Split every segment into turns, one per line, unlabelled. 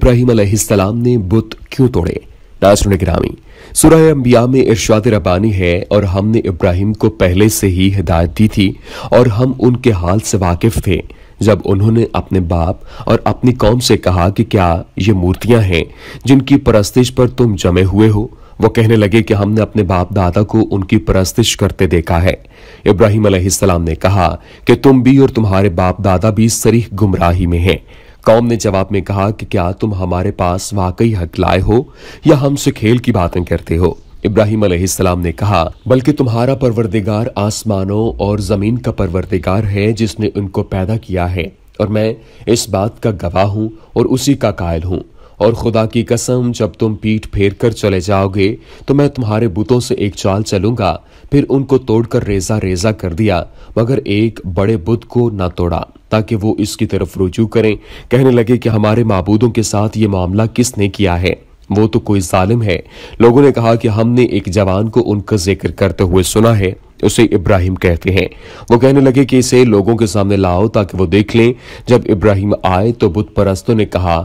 इब्राहिम अलैहिस्सलाम ने बुत क्यों तोड़े नासर गिरामी सुरह अम्बिया में इरशाद रबानी है और हमने इब्राहिम को पहले से ही हिदायत दी थी और हम उनके हाल से वाकिफ थे जब उन्होंने अपने बाप और अपनी कौम से कहा कि क्या ये मूर्तियां हैं जिनकी परस्तिश पर तुम जमे हुए हो वो कहने लगे कि हमने अपने बाप दादा को उनकी परस्तिश करते देखा है इब्राहिम अलैहिस्सलाम ने कहा कि तुम भी और तुम्हारे बाप दादा भी सरीह गुमराही में हैं कौम ने जवाब में कहा कि क्या तुम हमारे पास वाकई हक लाए हो या हमसे खेल की बातें करते हो इब्राहिम अलैहिस्सलाम ने कहा बल्कि तुम्हारा परवरदिगार आसमानों और जमीन का परवरदिगार है जिसने उनको पैदा किया है और मैं इस बात का गवाह हूँ और उसी का कायल हूँ और खुदा की कसम जब तुम पीठ फेर कर चले जाओगे तो मैं तुम्हारे बुतों से एक चाल चलूंगा फिर उनको तोड़कर रेजा रेजा कर दिया मगर एक बड़े बुत को न तोड़ा ताकि वो इसकी तरफ रुजू करें कहने लगे कि हमारे मबूदों के साथ ये मामला किसने किया है वो तो कोई जालिम है लोगों ने कहा कि हमने एक जवान को उनका जिक्र करते हुए सुना है उसे इब्राहिम कहते हैं वो कहने लगे कि इसे लोगों के सामने लाओ ताकि वो देख लें जब इब्राहिम आए तो बुत परस्तों ने कहा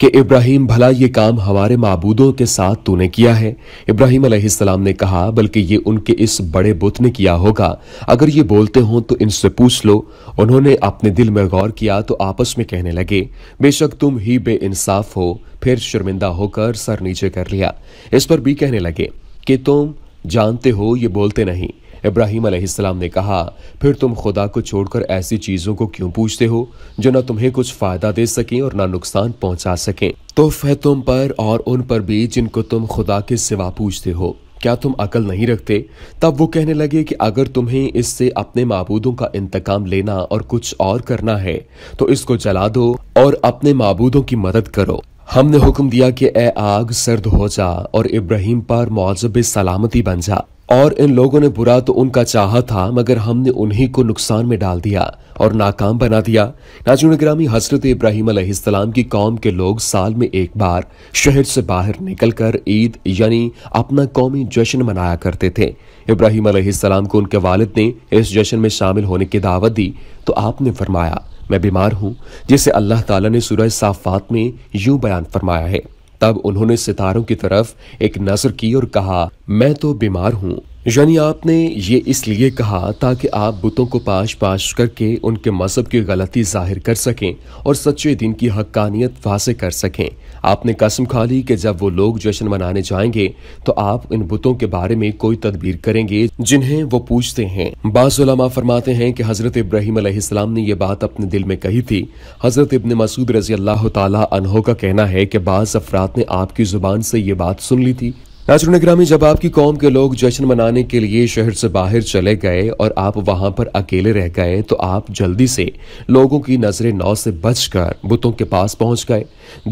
कि इब्राहिम भला ये काम हमारे मबूदों के साथ तूने किया है इब्राहिम अलैहिस्सलाम ने कहा बल्कि ये उनके इस बड़े बुत ने किया होगा अगर ये बोलते हों तो इनसे पूछ लो उन्होंने अपने दिल में गौर किया तो आपस में कहने लगे बेशक तुम ही बेइंसाफ हो फिर शर्मिंदा होकर सर नीचे कर लिया इस पर भी कहने लगे कि तुम जानते हो ये बोलते नहीं इब्राहिम अलैहिस्सलाम ने कहा फिर तुम खुदा को छोड़कर ऐसी चीज़ों को क्यों पूछते हो जो न तुम्हें कुछ फ़ायदा दे सकें और न नुकसान पहुंचा सकें तोफ है तुम पर और उन पर भी जिनको तुम खुदा के सिवा पूछते हो क्या तुम अकल नहीं रखते तब वो कहने लगे कि अगर तुम्हें इससे अपने मबूदों का इंतकाम लेना और कुछ और करना है तो इसको जला दो और अपने मबूदों की मदद करो हमने हुक्म दिया कि ए आग सर्द हो जा और इब्राहिम पर मौजब सलामती बन जा और इन लोगों ने बुरा तो उनका चाहा था मगर हमने उन्हीं को नुकसान में डाल दिया और नाकाम बना दिया नाजुन ग्रामी हजरत इब्राहिम अलैहिस्सलाम की कौम के लोग साल में एक बार शहर से बाहर निकलकर ईद यानी अपना कौमी जश्न मनाया करते थे इब्राहिम अलैहिस्सलाम को उनके वालिद ने इस जश्न में शामिल होने की दावत दी तो आपने फरमाया मैं बीमार हूँ जिसे अल्लाह ताला ने सूरज साफात में यूं बयान फरमाया है तब उन्होंने सितारों की तरफ एक नजर की और कहा मैं तो बीमार हूँ यानी आपने ये इसलिए कहा ताकि आप बुतों को पाश पाश करके उनके मजहब की गलती जाहिर कर सकें और सच्चे दिन की हक्कानियत वाजे कर सकें आपने कसम खा ली कि जब वो लोग जश्न मनाने जाएंगे तो आप इन बुतों के बारे में कोई तदबीर करेंगे जिन्हें वो पूछते हैं बासमा फरमाते हैं कि हजरत इब्राहिम अलैहिस्सलाम ने यह बात अपने दिल में कही थी हजरत इबन मसूद रजी अल्लाह तहो का कहना है कि बाज़ अफराद ने आपकी जुबान से ये बात सुन ली थी नाजरुन ग्रामी जब आपकी कौम के लोग जश्न मनाने के लिए शहर से बाहर चले गए और आप वहां पर अकेले रह गए तो आप जल्दी से लोगों की नजरें नौ से बचकर बुतों के पास पहुंच गए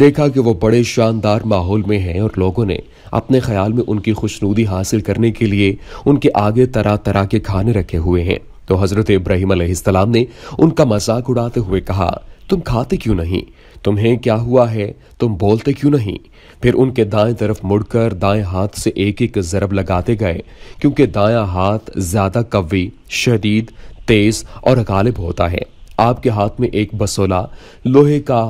देखा कि वो बड़े शानदार माहौल में हैं और लोगों ने अपने ख्याल में उनकी खुशनूदी हासिल करने के लिए उनके आगे तरह तरह के खाने रखे हुए हैं तो हजरत इब्राहिम ने उनका मजाक उड़ाते हुए कहा तुम खाते क्यों नहीं तुम्हें क्या हुआ है तुम बोलते क्यों नहीं फिर उनके दाएं तरफ मुड़कर दाएं हाथ से एक एक जरब लगाते गए क्योंकि दाया हाथ ज्यादा कवी शदीद तेज और गालिब होता है आपके हाथ में एक बसोला लोहे का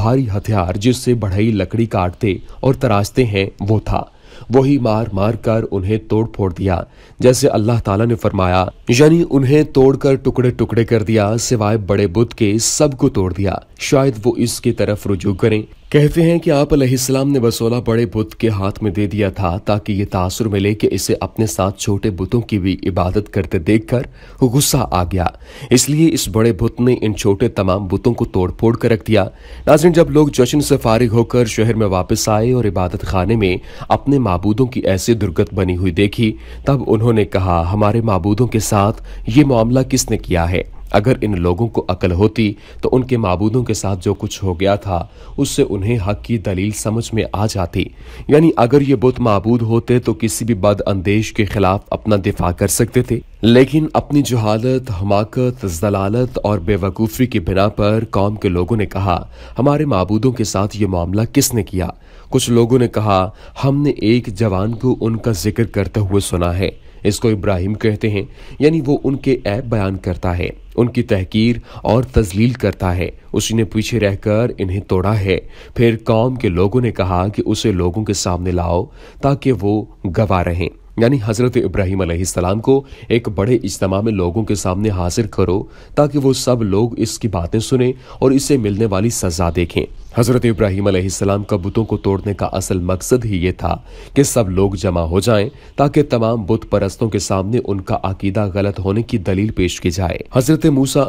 भारी हथियार जिससे बढ़ई लकड़ी काटते और तराशते हैं वो था वही मार मार कर उन्हें तोड़ फोड़ दिया जैसे अल्लाह ताला ने फरमाया यानी उन्हें तोड़कर टुकड़े टुकड़े कर दिया सिवाय बड़े बुद्ध के सब को तोड़ दिया शायद वो इसकी तरफ रुजू करें कहते हैं कि आप अलैहिस्सलाम ने बसोला बड़े बुत के हाथ में दे दिया था ताकि ये तासर मिले कि इसे अपने साथ छोटे बुतों की भी इबादत करते देखकर गुस्सा आ गया इसलिए इस बड़े बुत ने इन छोटे तमाम बुतों को तोड़ फोड़ कर रख दिया नाजिन जब लोग जश्न से फारिग होकर शहर में वापस आए और इबादत खाने में अपने मबूदों की ऐसी दुर्गत बनी हुई देखी तब उन्होंने कहा हमारे मबूदों के साथ ये मामला किसने किया है अगर इन लोगों को अकल होती तो उनके मबूदों के साथ जो कुछ हो गया था उससे उन्हें हक की दलील समझ में आ जाती यानी अगर ये बुत मबूद होते तो किसी भी बद अंदेश के खिलाफ अपना दिफा कर सकते थे लेकिन अपनी जहालत हमाकत जलालत और बेवकूफ़ी की बिना पर कौम के लोगों ने कहा हमारे मबूदों के साथ ये मामला किसने किया कुछ लोगों ने कहा हमने एक जवान को उनका जिक्र करते हुए सुना है इसको इब्राहिम कहते हैं यानी वो उनके ऐप बयान करता है उनकी तहकीर और तजलील करता है उसी ने पीछे रहकर इन्हें तोड़ा है फिर कौम के लोगों ने कहा कि उसे लोगों के सामने लाओ ताकि वो गवा रहें यानी हज़रत इब्राहिम सलाम को एक बड़े इज्तम में लोगों के सामने हाजिर करो ताकि वो सब लोग इसकी बातें सुने और इसे मिलने वाली सज़ा देखें हज़रत इब्राहिम सलाम कबूतों को तोड़ने का असल मकसद ही ये था कि सब लोग जमा हो जाएं ताकि तमाम बुत परस्तों के सामने उनका अकीदा गलत होने की दलील पेश की जाए हज़रत मूसा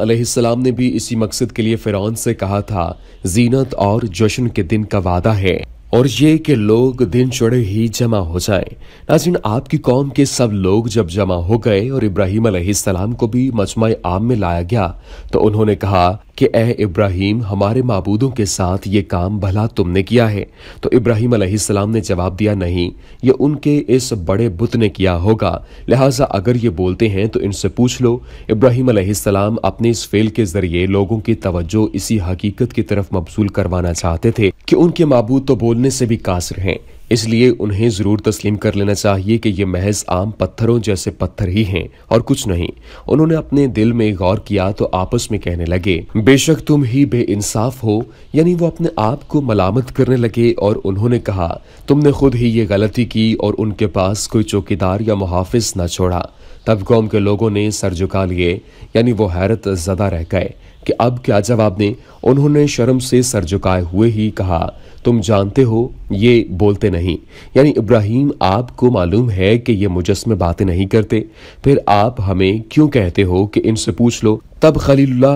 ने भी इसी मकसद के लिए फ़िरौन से कहा था जीनत और जश्न के दिन का वादा है और ये कि लोग दिन चढ़े ही जमा हो जाए नाजिन आपकी कौम के सब लोग जब जमा हो गए और इब्राहिम सलाम को भी मजमा आम में लाया गया तो उन्होंने कहा कि ए इब्राहिम हमारे मबूदों के साथ ये काम भला तुमने किया है तो इब्राहिम सलाम ने जवाब दिया नहीं ये उनके इस बड़े बुत ने किया होगा लिहाजा अगर ये बोलते हैं तो इनसे पूछ लो इब्राहिम सलाम अपने इस फेल के जरिए लोगों की तवज्जो इसी हकीकत की तरफ मबसूल करवाना चाहते थे कि उनके मबूद तो बोल बोलने से भी कासर हैं इसलिए उन्हें ज़रूर तस्लीम कर लेना चाहिए कि ये महज आम पत्थरों जैसे पत्थर ही हैं और कुछ नहीं उन्होंने अपने दिल में गौर किया तो आपस में कहने लगे बेशक तुम ही बेइंसाफ हो यानी वो अपने आप को मलामत करने लगे और उन्होंने कहा तुमने खुद ही ये गलती की और उनके पास कोई चौकीदार या मुहाफिज ना छोड़ा तब कौम के लोगों ने सर झुका लिए यानी वो हैरत ज़दा रह गए कि अब क्या जवाब दें उन्होंने शर्म से सर झुकाए हुए ही कहा तुम जानते हो ये बोलते नहीं यानी इब्राहिम आपको मालूम है कि ये मुजस्मे बातें नहीं करते फिर आप हमें क्यों कहते हो कि इनसे पूछ लो तब खलील्ला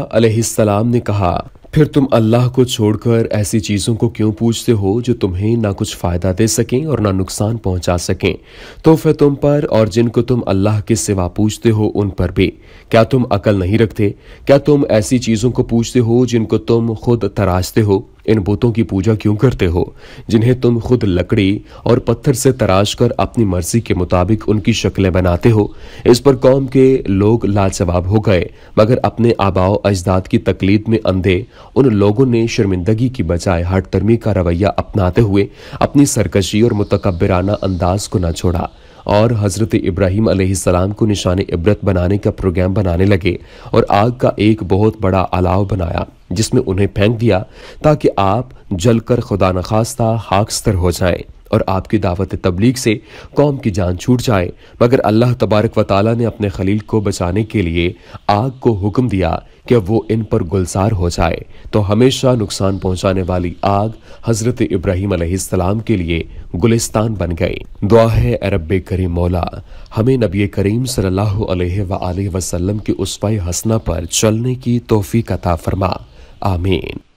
ने कहा फिर तुम अल्लाह को छोड़कर ऐसी चीज़ों को क्यों पूछते हो जो तुम्हें ना कुछ फ़ायदा दे सकें और ना नुकसान पहुंचा सकें तो फिर तुम पर और जिनको तुम अल्लाह के सिवा पूछते हो उन पर भी क्या तुम अकल नहीं रखते क्या तुम ऐसी चीज़ों को पूछते हो जिनको तुम खुद तराशते हो इन बुतों की पूजा क्यों करते हो जिन्हें तुम खुद लकड़ी और पत्थर से तराश कर अपनी मर्जी के मुताबिक उनकी शक्लें बनाते हो इस पर कौम के लोग लाजवाब हो गए मगर अपने आबाओ अजदाद की तकलीद में अंधे उन लोगों ने शर्मिंदगी की बजाय हट का रवैया अपनाते हुए अपनी सरकशी और मुतकबराना अंदाज को न छोड़ा और हज़रत इब्राहिम अलैहिस्सलाम को निशान इबरत बनाने का प्रोग्राम बनाने लगे और आग का एक बहुत बड़ा अलाव बनाया जिसमें उन्हें फेंक दिया ताकि आप जलकर खुदा नखास्ता हाकस्तर हो जाएं और आपकी दावत तबलीग से कौम की जान छूट जाए मगर अल्लाह तबारक व ताली ने अपने खलील को बचाने के लिए आग को हुक्म दिया कि वो इन पर गुलसार हो जाए तो हमेशा नुकसान पहुंचाने वाली आग हजरत इब्राहिम अलैहिस्सलाम के लिए गुलिस्तान बन गई दुआ है अरब करीम मौला हमें नबी करीम सल्लल्लाहु अलैहि वसल्लम की उसवा हसना पर चलने की तोफ़ी कता फरमा आमीन